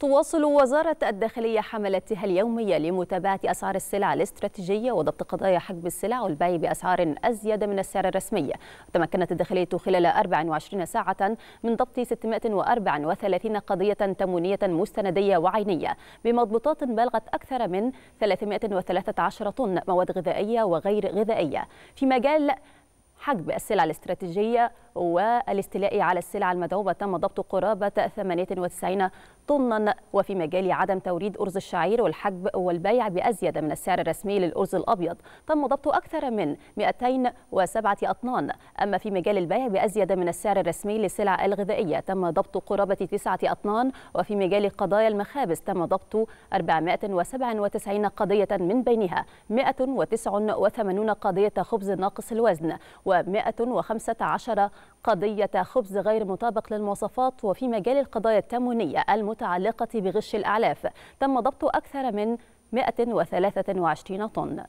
تواصل وزارة الداخلية حملتها اليومية لمتابعة أسعار السلع الاستراتيجية وضبط قضايا حجب السلع والبيع بأسعار أزيد من السعر الرسمي تمكنت الداخلية خلال 24 ساعة من ضبط 634 قضية تمونية مستندية وعينية بمضبوطات بلغت أكثر من 313 طن مواد غذائية وغير غذائية في مجال حجب السلع الاستراتيجية والاستيلاء على السلع المدعومة تم ضبط قرابة 98 طنا وفي مجال عدم توريد أرز الشعير والحجب والبيع بأزيد من السعر الرسمي للأرز الأبيض تم ضبط أكثر من 207 أطنان أما في مجال البيع بأزيد من السعر الرسمي للسلع الغذائية تم ضبط قرابة 9 أطنان وفي مجال قضايا المخابز تم ضبط 497 قضية من بينها 189 قضية خبز ناقص الوزن و 115 قضية خبز غير مطابق للمواصفات وفي مجال القضايا التموينية المتعلقة بغش الأعلاف تم ضبط أكثر من 123 طن